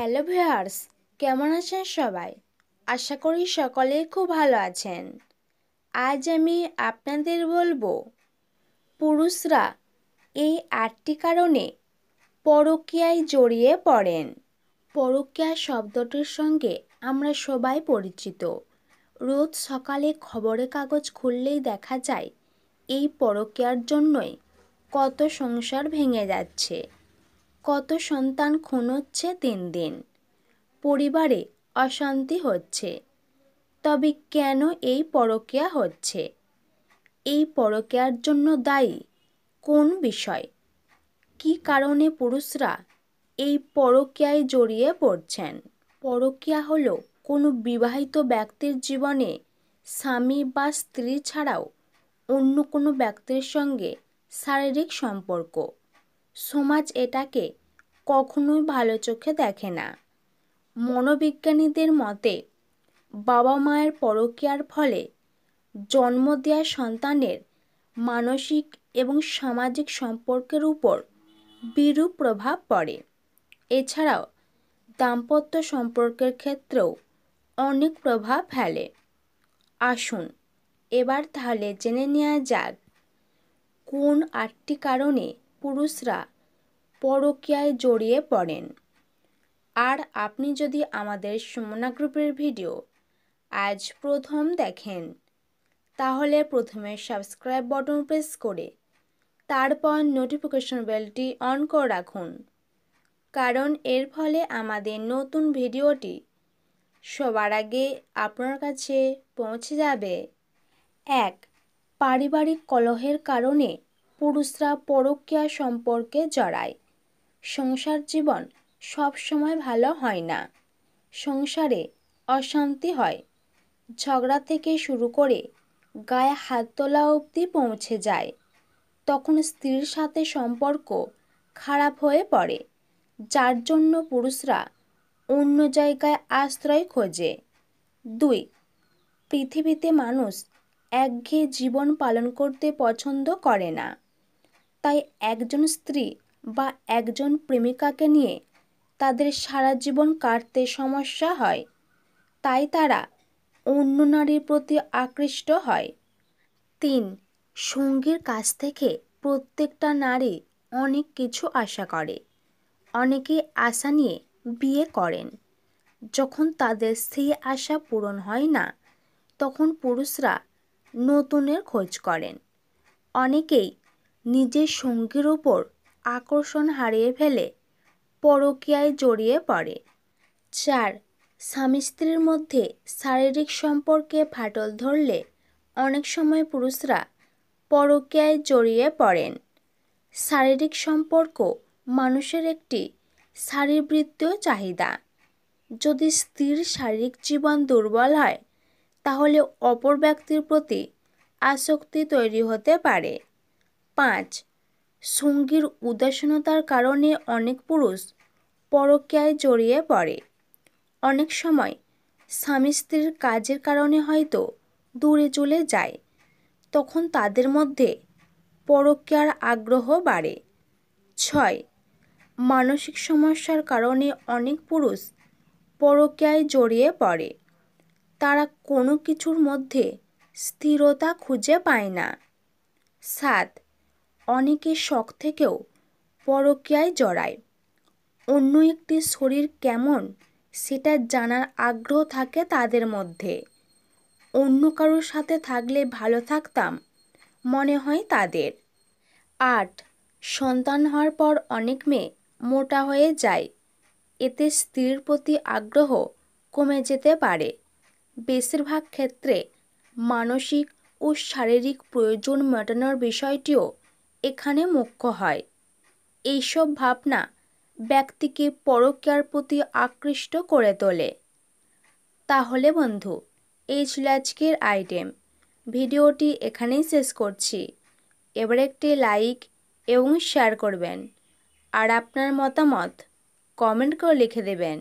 hello ভেয়ার্স কেমন আছেন সবাই আশা করি সকলে খুব ভালো আছেন আজ আমি আপনাদের বলবো পুরুষরা এই আটটি কারণে পরকীয়ায় জড়িয়ে পড়েন পরকীয়া শব্দটির সঙ্গে আমরা সবাই পরিচিত রোজ সকালে খবরের কাগজ খুললেই দেখা যায় এই পরকীয়ার জন্যই কত সংসার ভেঙে যাচ্ছে কত সন্তান খুন হচ্ছে দিন দিন পরিবারে অশান্তি হচ্ছে তবে কেন এই পরকীয়া হচ্ছে এই পরকীয়ার জন্য দায়ী কোন বিষয় কি কারণে পুরুষরা এই পরকীয়ায় জড়িয়ে পড়ছেন পরকীয়া হল কোনো বিবাহিত ব্যক্তির জীবনে স্বামী বা স্ত্রী ছাড়াও অন্য কোনো ব্যক্তির সঙ্গে শারীরিক সম্পর্ক সমাজ এটাকে কখনোই ভালো চোখে দেখে না মনোবিজ্ঞানীদের মতে বাবা মায়ের পরকীয়ার ফলে জন্ম দেওয়া সন্তানের মানসিক এবং সামাজিক সম্পর্কের উপর বিরূপ প্রভাব পড়ে এছাড়াও দাম্পত্য সম্পর্কের ক্ষেত্রেও অনেক প্রভাব ফেলে আসুন এবার তাহলে জেনে নেওয়া যাক কোন আটটি কারণে পুরুষরা পরকীয়ায় জড়িয়ে পড়েন আর আপনি যদি আমাদের সুমনা গ্রুপের ভিডিও আজ প্রথম দেখেন তাহলে প্রথমে সাবস্ক্রাইব বটন প্রেস করে তারপর নোটিফিকেশন বেলটি অন করে রাখুন কারণ এর ফলে আমাদের নতুন ভিডিওটি সবার আগে আপনার কাছে পৌঁছে যাবে এক পারিবারিক কলহের কারণে পুরুষরা পরকীয়া সম্পর্কে জড়ায় সংসার জীবন সব সময় ভালো হয় না সংসারে অশান্তি হয় ঝগড়া থেকে শুরু করে গায়ে হাত তোলা অবধি পৌঁছে যায় তখন স্ত্রীর সাথে সম্পর্ক খারাপ হয়ে পড়ে যার জন্য পুরুষরা অন্য জায়গায় আশ্রয় খোঁজে দুই পৃথিবীতে মানুষ একঘেয়ে জীবন পালন করতে পছন্দ করে না তাই একজন স্ত্রী বা একজন প্রেমিকাকে নিয়ে তাদের সারা জীবন কাটতে সমস্যা হয় তাই তারা অন্য নারীর প্রতি আকৃষ্ট হয় তিন সঙ্গীর কাছ থেকে প্রত্যেকটা নারী অনেক কিছু আশা করে অনেকে আশা নিয়ে বিয়ে করেন যখন তাদের সেই আশা পূরণ হয় না তখন পুরুষরা নতুনের খোঁজ করেন অনেকেই নিজের সঙ্গীর ওপর আকর্ষণ হারিয়ে ফেলে পরকীয়ায় জড়িয়ে পড়ে চার স্বামী স্ত্রীর মধ্যে শারীরিক সম্পর্কে ফাটল ধরলে অনেক সময় পুরুষরা পরকীয়ায় জড়িয়ে পড়েন শারীরিক সম্পর্ক মানুষের একটি শারীরবৃত্তীয় চাহিদা যদি স্ত্রীর শারীরিক জীবন দুর্বল হয় তাহলে অপর ব্যক্তির প্রতি আসক্তি তৈরি হতে পারে পাঁচ সঙ্গীর উদাসীনতার কারণে অনেক পুরুষ পরকীয়ায় জড়িয়ে পড়ে অনেক সময় স্বামী স্ত্রীর কাজের কারণে হয়তো দূরে চলে যায় তখন তাদের মধ্যে পরকীয়ার আগ্রহ বাড়ে ছয় মানসিক সমস্যার কারণে অনেক পুরুষ পরকীয়ায় জড়িয়ে পড়ে তারা কোনো কিছুর মধ্যে স্থিরতা খুঁজে পায় না সাত অনেকে শখ থেকেও পরকীয়ায় জড়ায় অন্য একটি শরীর কেমন সেটা জানার আগ্রহ থাকে তাদের মধ্যে অন্য কারোর সাথে থাকলে ভালো থাকতাম মনে হয় তাদের আট সন্তান হওয়ার পর অনেক মেয়ে মোটা হয়ে যায় এতে স্ত্রীর প্রতি আগ্রহ কমে যেতে পারে বেশিরভাগ ক্ষেত্রে মানসিক ও শারীরিক প্রয়োজন মেটানোর বিষয়টিও এখানে মোক্ষ হয় এইসব ভাবনা ব্যক্তিকে পরক্রিয়ার প্রতি আকৃষ্ট করে তোলে তাহলে বন্ধু এই ছিল আজকের আইটেম ভিডিওটি এখানেই শেষ করছি এবার একটি লাইক এবং শেয়ার করবেন আর আপনার মতামত কমেন্ট করে লিখে দেবেন